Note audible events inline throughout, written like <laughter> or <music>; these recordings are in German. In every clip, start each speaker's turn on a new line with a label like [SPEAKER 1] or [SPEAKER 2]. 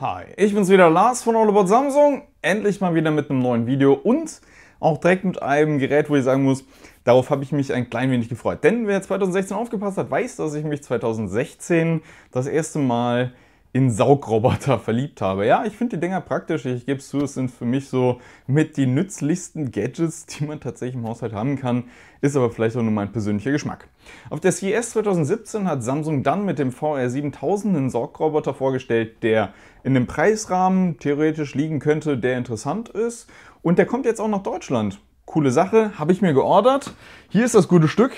[SPEAKER 1] Hi, ich bin's wieder Lars von All About Samsung. Endlich mal wieder mit einem neuen Video und auch direkt mit einem Gerät, wo ich sagen muss, darauf habe ich mich ein klein wenig gefreut. Denn wer 2016 aufgepasst hat, weiß, dass ich mich 2016 das erste Mal in Saugroboter <laughs> verliebt habe. Ja, ich finde die Dinger praktisch. Ich gebe es zu, es sind für mich so mit die nützlichsten Gadgets, <laughs> die man tatsächlich im Haushalt haben kann. Ist aber vielleicht auch nur mein persönlicher Geschmack. Auf der CES 2017 hat Samsung dann mit dem VR7000 einen Saugroboter vorgestellt, der in einem Preisrahmen theoretisch liegen könnte, der interessant ist. Und der kommt jetzt auch nach Deutschland. Coole Sache, habe ich mir geordert. Hier ist das gute Stück.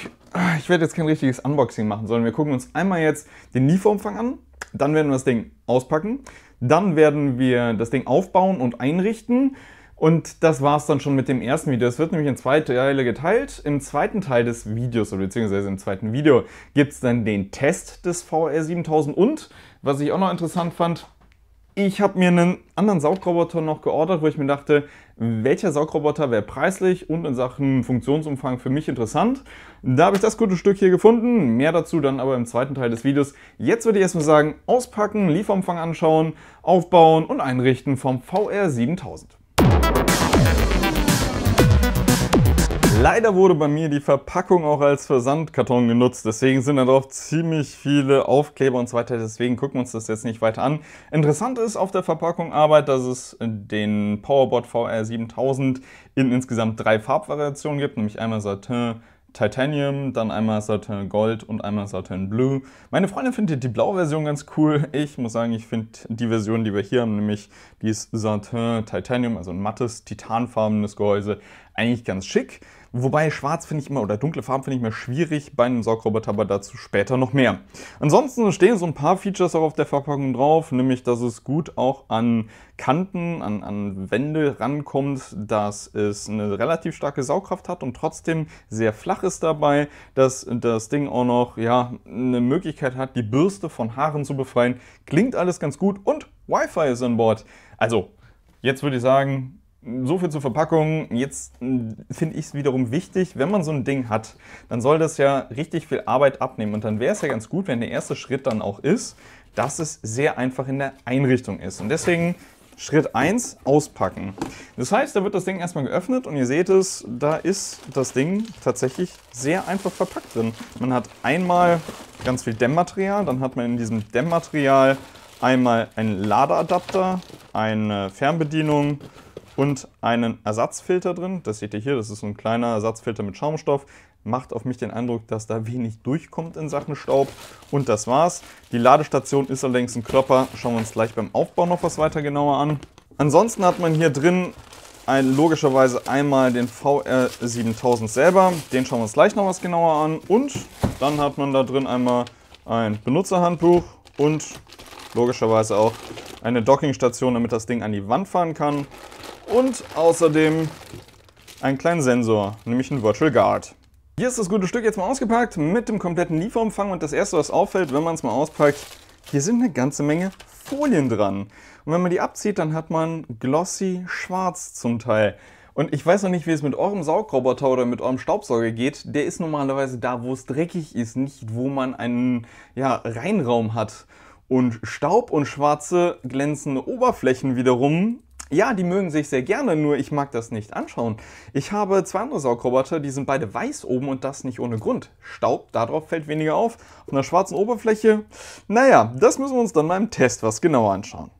[SPEAKER 1] Ich werde jetzt kein richtiges Unboxing machen, sondern wir gucken uns einmal jetzt den Lieferumfang an, dann werden wir das Ding auspacken. Dann werden wir das Ding aufbauen und einrichten. Und das war's dann schon mit dem ersten Video. Es wird nämlich in zwei Teile geteilt. Im zweiten Teil des Videos oder beziehungsweise im zweiten Video gibt's dann den Test des VR 7000 und, was ich auch noch interessant fand, ich habe mir einen anderen Saugroboter noch geordert, wo ich mir dachte, welcher Saugroboter wäre preislich und in Sachen Funktionsumfang für mich interessant. Da habe ich das gute Stück hier gefunden, mehr dazu dann aber im zweiten Teil des Videos. Jetzt würde ich erstmal sagen, auspacken, Lieferumfang anschauen, aufbauen und einrichten vom VR7000. Leider wurde bei mir die Verpackung auch als Versandkarton genutzt, deswegen sind da drauf ziemlich viele Aufkleber und so weiter, deswegen gucken wir uns das jetzt nicht weiter an. Interessant ist auf der Verpackung Arbeit, dass es den Powerbot VR 7000 in insgesamt drei Farbvariationen gibt, nämlich einmal Satin, Titanium, dann einmal Saturn Gold und einmal Saturn Blue. Meine Freundin findet die blaue Version ganz cool. Ich muss sagen, ich finde die Version, die wir hier haben, nämlich dieses Saturn Titanium, also ein mattes, titanfarbenes Gehäuse, eigentlich ganz schick. Wobei schwarz finde ich immer oder dunkle Farben finde ich immer schwierig bei einem Saugroboter, aber dazu später noch mehr. Ansonsten stehen so ein paar Features auch auf der Verpackung drauf, nämlich dass es gut auch an Kanten, an, an Wände rankommt, dass es eine relativ starke Saugkraft hat und trotzdem sehr flach ist dabei, dass das Ding auch noch ja, eine Möglichkeit hat, die Bürste von Haaren zu befreien. Klingt alles ganz gut und Wi-Fi ist an Bord. Also, jetzt würde ich sagen, so viel zur Verpackung. Jetzt hm, finde ich es wiederum wichtig, wenn man so ein Ding hat, dann soll das ja richtig viel Arbeit abnehmen. Und dann wäre es ja ganz gut, wenn der erste Schritt dann auch ist, dass es sehr einfach in der Einrichtung ist. Und deswegen Schritt 1, auspacken. Das heißt, da wird das Ding erstmal geöffnet und ihr seht es, da ist das Ding tatsächlich sehr einfach verpackt drin. Man hat einmal ganz viel Dämmmaterial, dann hat man in diesem Dämmmaterial einmal einen Ladeadapter, eine Fernbedienung, und einen Ersatzfilter drin. Das seht ihr hier, das ist so ein kleiner Ersatzfilter mit Schaumstoff. Macht auf mich den Eindruck, dass da wenig durchkommt in Sachen Staub. Und das war's. Die Ladestation ist allerdings ein Klopper. Schauen wir uns gleich beim Aufbau noch was weiter genauer an. Ansonsten hat man hier drin ein, logischerweise einmal den VR7000 selber. Den schauen wir uns gleich noch was genauer an. Und dann hat man da drin einmal ein Benutzerhandbuch und logischerweise auch eine Dockingstation, damit das Ding an die Wand fahren kann und außerdem einen kleinen Sensor, nämlich einen Virtual Guard. Hier ist das gute Stück jetzt mal ausgepackt mit dem kompletten Lieferumfang und das erste, was auffällt, wenn man es mal auspackt, hier sind eine ganze Menge Folien dran. Und wenn man die abzieht, dann hat man glossy schwarz zum Teil. Und ich weiß noch nicht, wie es mit eurem Saugroboter oder mit eurem Staubsauger geht. Der ist normalerweise da, wo es dreckig ist, nicht wo man einen ja, Reinraum hat. Und Staub und schwarze glänzende Oberflächen wiederum ja, die mögen sich sehr gerne, nur ich mag das nicht anschauen. Ich habe zwei andere Saugroboter, die sind beide weiß oben und das nicht ohne Grund. Staub, darauf fällt weniger auf. Auf einer schwarzen Oberfläche, naja, das müssen wir uns dann beim Test was genauer anschauen.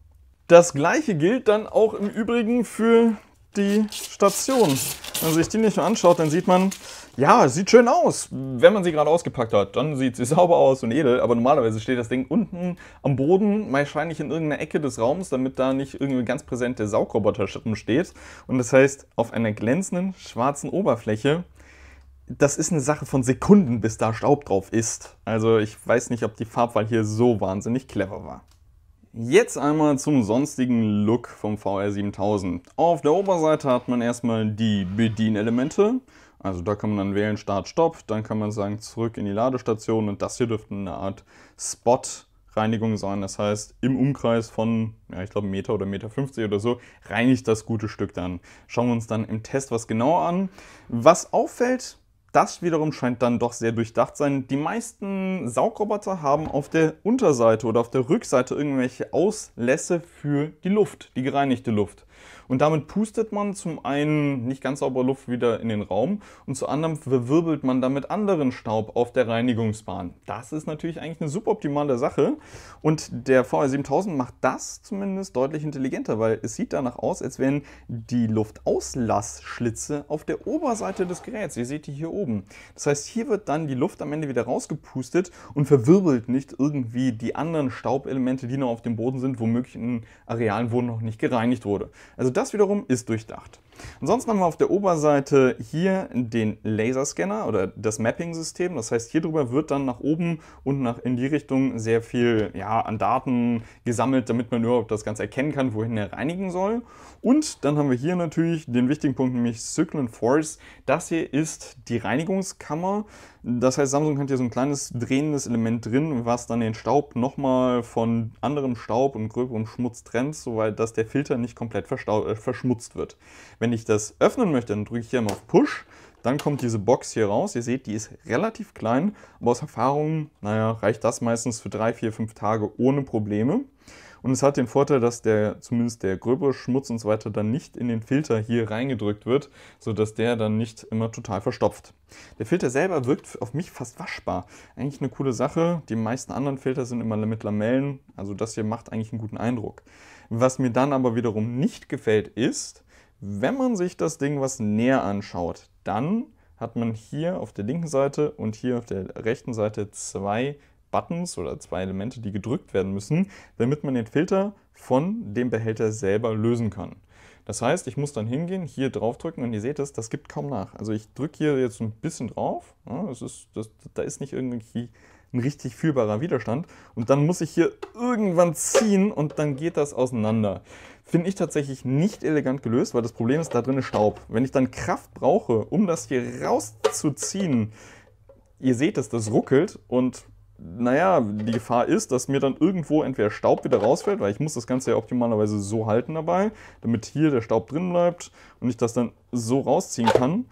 [SPEAKER 1] Das gleiche gilt dann auch im Übrigen für die Station. Wenn man sich die nicht nur anschaut, dann sieht man, ja, sieht schön aus, wenn man sie gerade ausgepackt hat. Dann sieht sie <laughs> sauber aus und edel, aber normalerweise steht das Ding unten am Boden, wahrscheinlich in irgendeiner Ecke des Raums, damit da nicht irgendwie ganz präsent der Saugroboter steht. Und das heißt, auf einer glänzenden schwarzen Oberfläche, das ist eine Sache von Sekunden, bis da Staub drauf ist. Also ich weiß nicht, ob die Farbwahl hier so wahnsinnig clever war. Jetzt einmal zum sonstigen Look vom VR7000. Auf der Oberseite hat man erstmal die Bedienelemente also da kann man dann wählen Start, Stopp, dann kann man sagen zurück in die Ladestation und das hier dürfte eine Art Spot Reinigung sein. Das heißt, im Umkreis von, ja, ich glaube, Meter oder Meter 50 oder so, reinigt das gute Stück dann. Schauen wir uns dann im Test was genauer an. Was auffällt, das wiederum scheint dann doch sehr durchdacht sein. Die meisten Saugroboter haben auf der Unterseite oder auf der Rückseite irgendwelche Auslässe für die Luft, die gereinigte Luft. Und damit pustet man zum einen nicht ganz saubere Luft wieder in den Raum und zu anderem verwirbelt man damit anderen Staub auf der Reinigungsbahn. Das ist natürlich eigentlich eine suboptimale Sache und der VR 7000 macht das zumindest deutlich intelligenter, weil es sieht danach aus, als wären die Luftauslassschlitze auf der Oberseite des Geräts. Ihr seht die hier oben. Das heißt, hier wird dann die Luft am Ende wieder rausgepustet und verwirbelt nicht irgendwie die anderen Staubelemente, die noch auf dem Boden sind, womöglich in Arealen, wo noch nicht gereinigt wurde. Also das wiederum ist durchdacht. Ansonsten haben wir auf der Oberseite hier den Laserscanner oder das Mapping-System. Das heißt, hier drüber wird dann nach oben und nach in die Richtung sehr viel ja, an Daten gesammelt, damit man überhaupt das Ganze erkennen kann, wohin er reinigen soll. Und dann haben wir hier natürlich den wichtigen Punkt, nämlich Cyclone Force. Das hier ist die Reinigungskammer. Das heißt, Samsung hat hier so ein kleines drehendes Element drin, was dann den Staub nochmal von anderem Staub und gröberem Schmutz trennt, soweit dass der Filter nicht komplett äh, verschmutzt wird. Wenn wenn ich das öffnen möchte, dann drücke ich hier mal auf Push. Dann kommt diese Box hier raus. Ihr seht, die ist relativ klein, aber aus Erfahrung, naja, reicht das meistens für drei, vier, fünf Tage ohne Probleme. Und es hat den Vorteil, dass der zumindest der gröbere Schmutz und so weiter dann nicht in den Filter hier reingedrückt wird, sodass der dann nicht immer total verstopft. Der Filter selber wirkt auf mich fast waschbar. Eigentlich eine coole Sache. Die meisten anderen Filter sind immer mit Lamellen. Also das hier macht eigentlich einen guten Eindruck. Was mir dann aber wiederum nicht gefällt ist, wenn man sich das Ding was näher anschaut, dann hat man hier auf der linken Seite und hier auf der rechten Seite zwei Buttons oder zwei Elemente, die gedrückt werden müssen, damit man den Filter von dem Behälter selber lösen kann. Das heißt, ich muss dann hingehen, hier draufdrücken und ihr seht es, das gibt kaum nach. Also ich drücke hier jetzt ein bisschen drauf, ja, das ist, das, da ist nicht irgendwie ein richtig fühlbarer Widerstand und dann muss ich hier irgendwann ziehen und dann geht das auseinander. Finde ich tatsächlich nicht elegant gelöst, weil das Problem ist, da drin ist Staub. Wenn ich dann Kraft brauche, um das hier rauszuziehen, ihr seht es, das ruckelt und naja, die Gefahr ist, dass mir dann irgendwo entweder Staub wieder rausfällt, weil ich muss das Ganze ja optimalerweise so halten dabei, damit hier der Staub drin bleibt und ich das dann so rausziehen kann.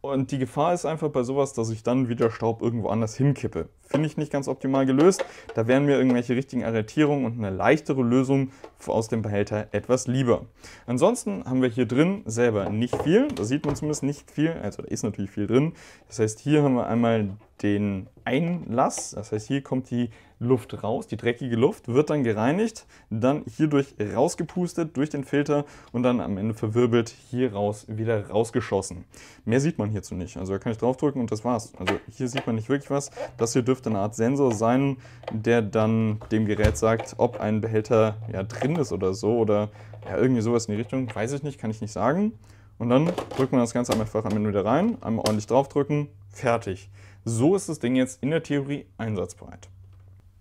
[SPEAKER 1] Und die Gefahr ist einfach bei sowas, dass ich dann wieder Staub irgendwo anders hinkippe finde ich nicht ganz optimal gelöst. Da wären mir irgendwelche richtigen Arretierungen und eine leichtere Lösung aus dem Behälter etwas lieber. Ansonsten haben wir hier drin selber nicht viel. Da sieht man zumindest nicht viel. Also da ist natürlich viel drin. Das heißt, hier haben wir einmal den Einlass. Das heißt, hier kommt die Luft raus, die dreckige Luft wird dann gereinigt, dann hierdurch rausgepustet durch den Filter und dann am Ende verwirbelt hier raus wieder rausgeschossen. Mehr sieht man hierzu nicht. Also da kann ich draufdrücken und das war's. Also hier sieht man nicht wirklich was. Das hier dürfte eine Art Sensor sein, der dann dem Gerät sagt, ob ein Behälter ja, drin ist oder so oder ja, irgendwie sowas in die Richtung. Weiß ich nicht, kann ich nicht sagen. Und dann drückt man das Ganze einfach am Ende wieder rein, einmal ordentlich draufdrücken, fertig. So ist das Ding jetzt in der Theorie einsatzbereit.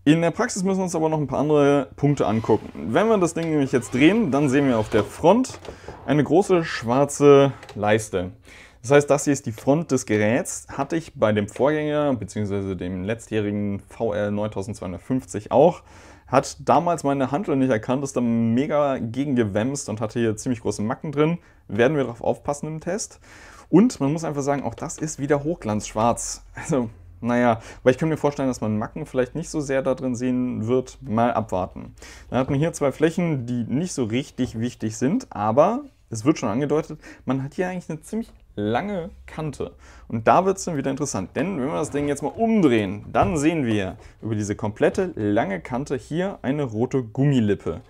[SPEAKER 1] In der Praxis müssen wir uns aber noch ein paar andere Punkte angucken. Wenn wir das Ding nämlich jetzt drehen, dann sehen wir auf der Front eine große schwarze Leiste. Das heißt, das hier ist die Front des Geräts. Hatte ich bei dem Vorgänger bzw. dem letztjährigen vl 9250 auch. Hat damals meine Handel nicht erkannt, ist dann mega gegengewämst und hatte hier ziemlich große Macken drin. Werden wir darauf aufpassen im Test. Und man muss einfach sagen, auch das ist wieder hochglanzschwarz. Also naja, weil ich könnte mir vorstellen, dass man Macken vielleicht nicht so sehr da drin sehen wird. Mal abwarten. Dann hat man hier zwei Flächen, die nicht so richtig wichtig sind, aber es wird schon angedeutet, man hat hier eigentlich eine ziemlich lange Kante. Und da wird es dann wieder interessant, denn wenn wir das Ding jetzt mal umdrehen, dann sehen wir über diese komplette lange Kante hier eine rote Gummilippe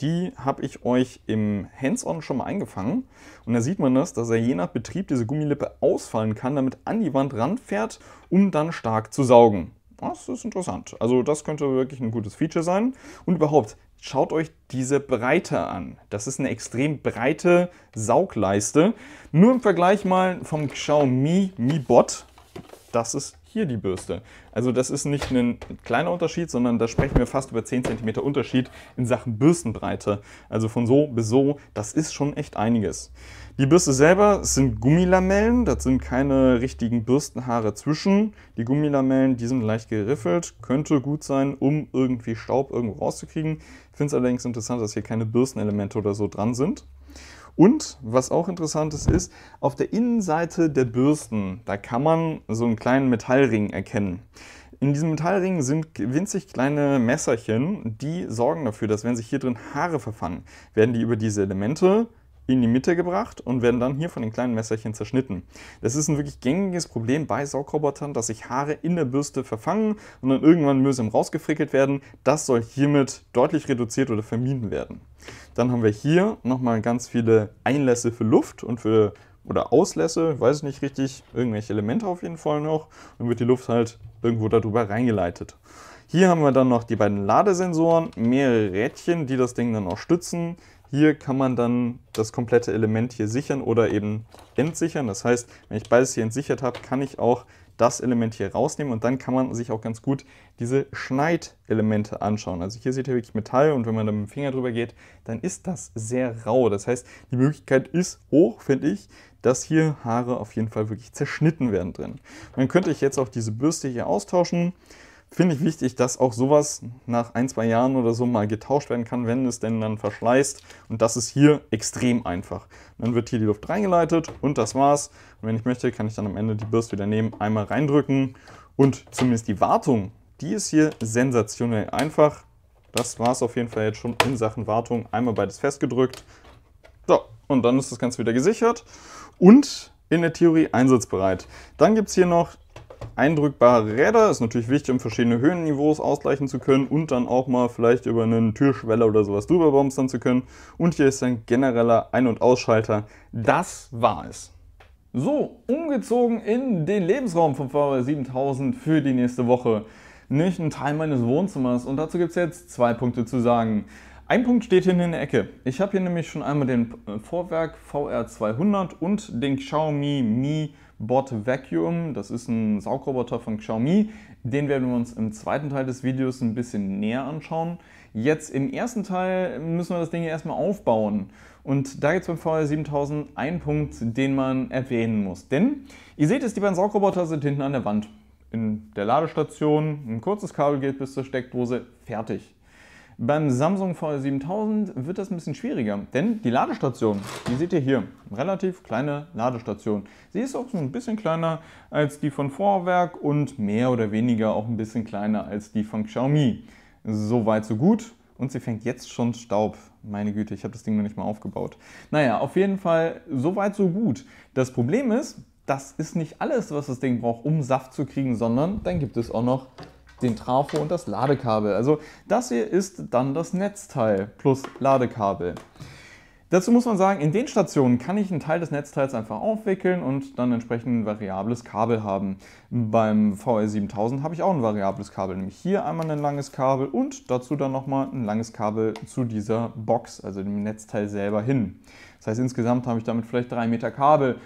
[SPEAKER 1] die habe ich euch im Hands-on schon mal eingefangen. Und da sieht man das, dass er je nach Betrieb diese Gummilippe ausfallen kann, damit an die Wand ranfährt, um dann stark zu saugen. Das ist interessant. Also das könnte wirklich ein gutes Feature sein. Und überhaupt, schaut euch diese Breite an. Das ist eine extrem breite Saugleiste. Nur im Vergleich mal vom Xiaomi Mi Bot. Das ist hier die Bürste. Also das ist nicht ein kleiner Unterschied, sondern da sprechen wir fast über 10 cm Unterschied in Sachen Bürstenbreite. Also von so bis so, das ist schon echt einiges. Die Bürste selber sind Gummilamellen, das sind keine richtigen Bürstenhaare zwischen. Die Gummilamellen, die sind leicht geriffelt, könnte gut sein, um irgendwie Staub irgendwo rauszukriegen. Ich finde es allerdings interessant, dass hier keine Bürstenelemente oder so dran sind. Und was auch interessant ist, ist, auf der Innenseite der Bürsten, da kann man so einen kleinen Metallring erkennen. In diesem Metallring sind winzig kleine Messerchen, die sorgen dafür, dass wenn sich hier drin Haare verfangen, werden die über diese Elemente in die Mitte gebracht und werden dann hier von den kleinen Messerchen zerschnitten. Das ist ein wirklich gängiges Problem bei Saugrobotern, dass sich Haare in der Bürste verfangen und dann irgendwann mühsam rausgefrickelt werden. Das soll hiermit deutlich reduziert oder vermieden werden. Dann haben wir hier nochmal ganz viele Einlässe für Luft und für oder Auslässe, weiß ich nicht richtig, irgendwelche Elemente auf jeden Fall noch. Dann wird die Luft halt irgendwo darüber reingeleitet. Hier haben wir dann noch die beiden Ladesensoren, mehrere Rädchen, die das Ding dann auch stützen. Hier kann man dann das komplette Element hier sichern oder eben entsichern. Das heißt, wenn ich beides hier entsichert habe, kann ich auch das Element hier rausnehmen und dann kann man sich auch ganz gut diese Schneidelemente anschauen. Also hier seht ihr wirklich Metall und wenn man da mit dem Finger drüber geht, dann ist das sehr rau. Das heißt, die Möglichkeit ist hoch, finde ich, dass hier Haare auf jeden Fall wirklich zerschnitten werden drin. Und dann könnte ich jetzt auch diese Bürste hier austauschen finde ich wichtig, dass auch sowas nach ein, zwei Jahren oder so mal getauscht werden kann, wenn es denn dann verschleißt. Und das ist hier extrem einfach. Dann wird hier die Luft reingeleitet und das war's. Und wenn ich möchte, kann ich dann am Ende die Bürste wieder nehmen, einmal reindrücken und zumindest die Wartung, die ist hier sensationell einfach. Das war's auf jeden Fall jetzt schon in Sachen Wartung. Einmal beides festgedrückt. So, und dann ist das Ganze wieder gesichert und in der Theorie einsatzbereit. Dann gibt es hier noch eindrückbare Räder. Ist natürlich wichtig, um verschiedene Höhenniveaus ausgleichen zu können und dann auch mal vielleicht über einen Türschweller oder sowas drüber bombstern zu können. Und hier ist ein genereller Ein- und Ausschalter. Das war es. So, umgezogen in den Lebensraum vom VW 7000 für die nächste Woche. Nicht ein Teil meines Wohnzimmers und dazu gibt es jetzt zwei Punkte zu sagen. Ein Punkt steht hier in der Ecke. Ich habe hier nämlich schon einmal den Vorwerk VR200 und den Xiaomi Mi Bot Vacuum. Das ist ein Saugroboter von Xiaomi. Den werden wir uns im zweiten Teil des Videos ein bisschen näher anschauen. Jetzt im ersten Teil müssen wir das Ding erstmal aufbauen. Und da gibt es beim VR7000 einen Punkt, den man erwähnen muss. Denn ihr seht es, die beiden Saugroboter sind hinten an der Wand. In der Ladestation, ein kurzes Kabel geht bis zur Steckdose, fertig. Beim Samsung V7000 wird das ein bisschen schwieriger, denn die Ladestation, die seht ihr hier, relativ kleine Ladestation. Sie ist auch so ein bisschen kleiner als die von Vorwerk und mehr oder weniger auch ein bisschen kleiner als die von Xiaomi. Soweit so gut und sie fängt jetzt schon Staub. Meine Güte, ich habe das Ding noch nicht mal aufgebaut. Naja, auf jeden Fall so weit, so gut. Das Problem ist, das ist nicht alles, was das Ding braucht, um Saft zu kriegen, sondern dann gibt es auch noch den Trafo und das Ladekabel. Also das hier ist dann das Netzteil plus Ladekabel. Dazu muss man sagen, in den Stationen kann ich einen Teil des Netzteils einfach aufwickeln und dann entsprechend ein variables Kabel haben. Beim VR 7000 e habe ich auch ein variables Kabel, nämlich hier einmal ein langes Kabel und dazu dann nochmal ein langes Kabel zu dieser Box, also dem Netzteil selber hin. Das heißt, insgesamt habe ich damit vielleicht drei Meter Kabel.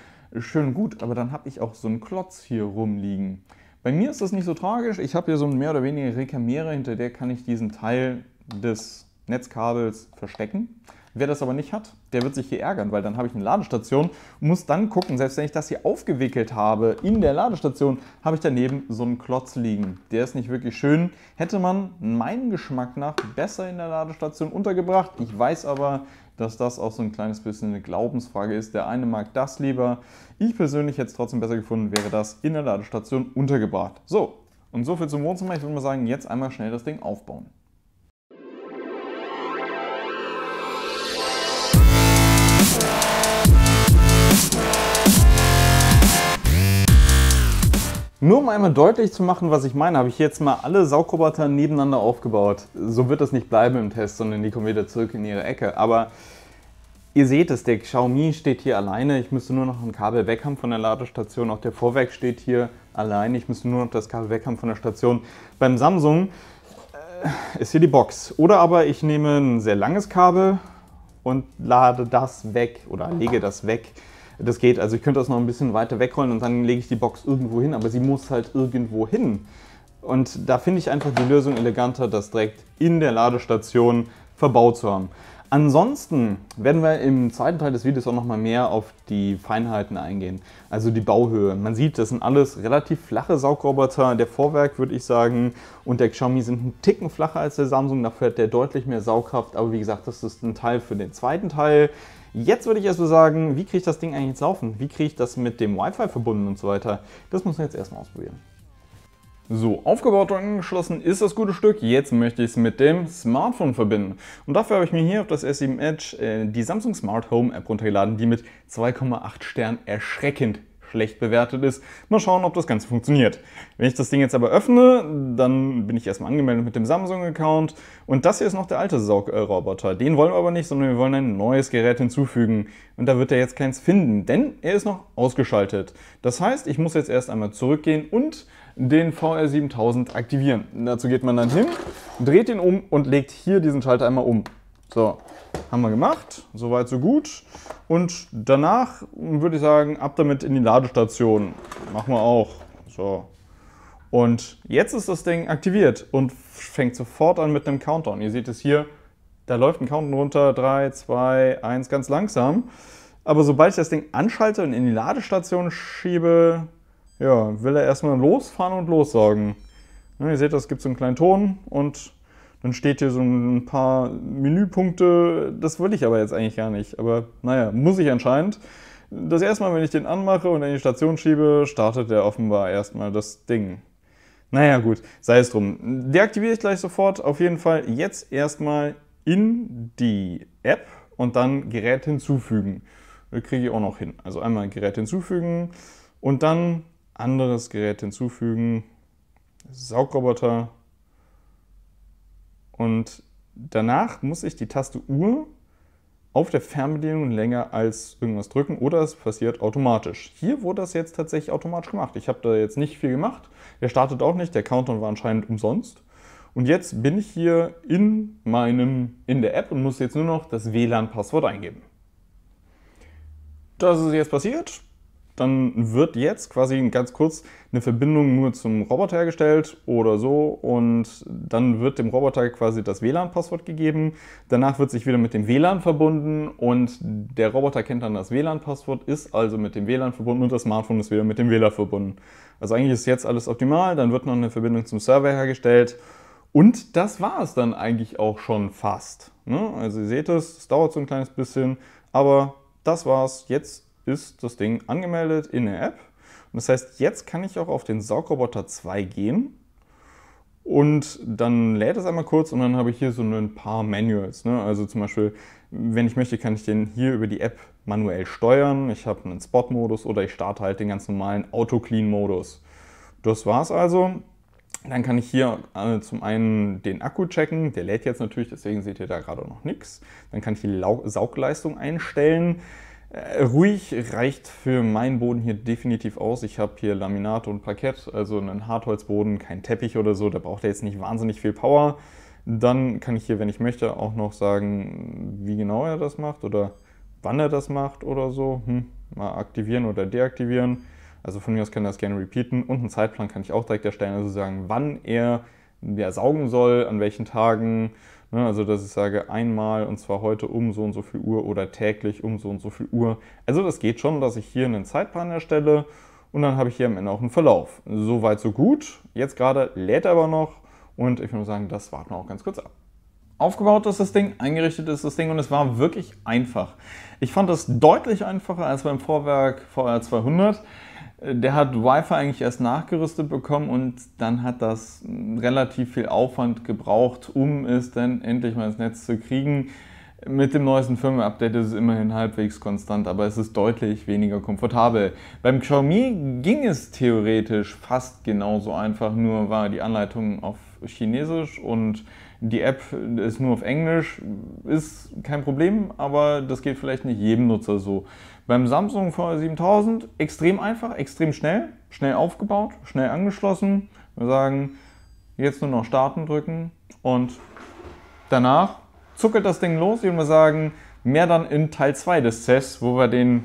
[SPEAKER 1] Schön gut, aber dann habe ich auch so einen Klotz hier rumliegen. Bei mir ist das nicht so tragisch. Ich habe hier so eine mehr oder weniger Rekamere, hinter der kann ich diesen Teil des Netzkabels verstecken. Wer das aber nicht hat, der wird sich hier ärgern, weil dann habe ich eine Ladestation und muss dann gucken, selbst wenn ich das hier aufgewickelt habe, in der Ladestation habe ich daneben so einen Klotz liegen. Der ist nicht wirklich schön. Hätte man meinen Geschmack nach besser in der Ladestation untergebracht. Ich weiß aber, dass das auch so ein kleines bisschen eine Glaubensfrage ist. Der eine mag das lieber. Ich persönlich hätte es trotzdem besser gefunden, wäre das in der Ladestation untergebracht. So, und so viel zum Wohnzimmer. Ich würde mal sagen, jetzt einmal schnell das Ding aufbauen. Nur um einmal deutlich zu machen, was ich meine, habe ich jetzt mal alle Saugroboter nebeneinander aufgebaut. So wird das nicht bleiben im Test, sondern die kommen wieder zurück in ihre Ecke. Aber ihr seht es, der Xiaomi steht hier alleine. Ich müsste nur noch ein Kabel weg haben von der Ladestation. Auch der Vorwerk steht hier allein. Ich müsste nur noch das Kabel weg haben von der Station. Beim Samsung äh, ist hier die Box. Oder aber ich nehme ein sehr langes Kabel und lade das weg oder lege das weg. Das geht, also ich könnte das noch ein bisschen weiter wegrollen und dann lege ich die Box irgendwo hin, aber sie muss halt irgendwo hin. Und da finde ich einfach die Lösung eleganter, das direkt in der Ladestation verbaut zu haben. Ansonsten werden wir im zweiten Teil des Videos auch nochmal mehr auf die Feinheiten eingehen, also die Bauhöhe. Man sieht, das sind alles relativ flache Saugroboter. Der Vorwerk, würde ich sagen, und der Xiaomi sind ein Ticken flacher als der Samsung, dafür hat der deutlich mehr Saugkraft. Aber wie gesagt, das ist ein Teil für den zweiten Teil. Jetzt würde ich erstmal sagen, wie kriege ich das Ding eigentlich ins Laufen? Wie kriege ich das mit dem Wi-Fi verbunden und so weiter? Das muss man jetzt erstmal ausprobieren. So, aufgebaut und angeschlossen ist das gute Stück. Jetzt möchte ich es mit dem Smartphone verbinden. Und dafür habe ich mir hier auf das S7 Edge äh, die Samsung Smart Home App runtergeladen, die mit 2,8 Stern erschreckend schlecht bewertet ist. Mal schauen, ob das Ganze funktioniert. Wenn ich das Ding jetzt aber öffne, dann bin ich erstmal angemeldet mit dem Samsung-Account. Und das hier ist noch der alte Saugroboter. Den wollen wir aber nicht, sondern wir wollen ein neues Gerät hinzufügen. Und da wird er jetzt keins finden, denn er ist noch ausgeschaltet. Das heißt, ich muss jetzt erst einmal zurückgehen und den VR7000 aktivieren. Dazu geht man dann hin, dreht ihn um und legt hier diesen Schalter einmal um. So, haben wir gemacht. Soweit, so gut. Und danach würde ich sagen, ab damit in die Ladestation. Machen wir auch. So. Und jetzt ist das Ding aktiviert und fängt sofort an mit einem Countdown. Ihr seht es hier, da läuft ein Countdown runter, 3, 2, 1, ganz langsam. Aber sobald ich das Ding anschalte und in die Ladestation schiebe, ja, will er erstmal losfahren und lossaugen. Ja, ihr seht, das gibt so einen kleinen Ton und dann steht hier so ein paar Menüpunkte, das will ich aber jetzt eigentlich gar nicht. Aber naja, muss ich anscheinend. Das erste Mal, wenn ich den anmache und in die Station schiebe, startet der offenbar erstmal das Ding. Naja gut, sei es drum. Deaktiviere ich gleich sofort. Auf jeden Fall jetzt erstmal in die App und dann Gerät hinzufügen. Das kriege ich auch noch hin. Also einmal Gerät hinzufügen und dann anderes Gerät hinzufügen. Saugroboter und danach muss ich die Taste Uhr auf der Fernbedienung länger als irgendwas drücken oder es passiert automatisch. Hier wurde das jetzt tatsächlich automatisch gemacht. Ich habe da jetzt nicht viel gemacht. Der startet auch nicht. Der Countdown war anscheinend umsonst. Und jetzt bin ich hier in meinem in der App und muss jetzt nur noch das WLAN-Passwort eingeben. Das ist jetzt passiert dann wird jetzt quasi ganz kurz eine Verbindung nur zum Roboter hergestellt oder so und dann wird dem Roboter quasi das WLAN-Passwort gegeben. Danach wird sich wieder mit dem WLAN verbunden und der Roboter kennt dann das WLAN-Passwort, ist also mit dem WLAN verbunden und das Smartphone ist wieder mit dem WLAN verbunden. Also eigentlich ist jetzt alles optimal, dann wird noch eine Verbindung zum Server hergestellt und das war es dann eigentlich auch schon fast. Ne? Also ihr seht es, es dauert so ein kleines bisschen, aber das war's. Jetzt ist das Ding angemeldet in der App. Und das heißt, jetzt kann ich auch auf den Saugroboter 2 gehen und dann lädt es einmal kurz und dann habe ich hier so ein paar Manuals. Ne? Also zum Beispiel, wenn ich möchte, kann ich den hier über die App manuell steuern. Ich habe einen Spot-Modus oder ich starte halt den ganz normalen Auto-Clean-Modus. Das war's also. Dann kann ich hier äh, zum einen den Akku checken, der lädt jetzt natürlich, deswegen seht ihr da gerade noch nichts. Dann kann ich die Saugleistung einstellen. Äh, ruhig reicht für meinen Boden hier definitiv aus. Ich habe hier Laminat und Parkett, also einen Hartholzboden, kein Teppich oder so. Da braucht er jetzt nicht wahnsinnig viel Power. Dann kann ich hier, wenn ich möchte, auch noch sagen, wie genau er das macht oder wann er das macht oder so. Hm, mal aktivieren oder deaktivieren. Also von mir aus kann er das gerne repeaten. Und einen Zeitplan kann ich auch direkt erstellen, also sagen, wann er ja, saugen soll, an welchen Tagen Ne? Also, dass ich sage, einmal und zwar heute um so und so viel Uhr oder täglich um so und so viel Uhr. Also, das geht schon, dass ich hier einen Zeitplan erstelle und dann habe ich hier am Ende auch einen Verlauf. So weit, so gut. Jetzt gerade lädt er aber noch und ich würde sagen, das warten wir auch ganz kurz ab. Aufgebaut ist das Ding, eingerichtet ist das Ding und es war wirklich einfach. Ich fand das deutlich einfacher als beim Vorwerk VR 200. Der hat Wi-Fi eigentlich erst nachgerüstet bekommen und dann hat das relativ viel Aufwand gebraucht, um es dann endlich mal ins Netz zu kriegen. Mit dem neuesten Firmware-Update ist es immerhin halbwegs konstant, aber es ist deutlich weniger komfortabel. Beim Xiaomi ging es theoretisch fast genauso einfach, nur war die Anleitung auf Chinesisch und die App ist nur auf Englisch, ist kein Problem, aber das geht vielleicht nicht jedem Nutzer so. Beim Samsung V7000 extrem einfach, extrem schnell, schnell aufgebaut, schnell angeschlossen. Wir sagen, jetzt nur noch starten drücken und danach zuckelt das Ding los. Ich würde sagen, mehr dann in Teil 2 des Tests, wo wir den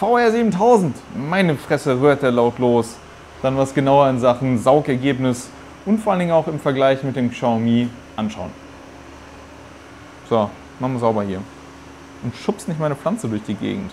[SPEAKER 1] VR7000, meine Fresse rührt er laut los, dann was genauer in Sachen Saugergebnis und vor allen Dingen auch im Vergleich mit dem Xiaomi anschauen. So, machen wir sauber hier. Und schubst nicht meine Pflanze durch die Gegend.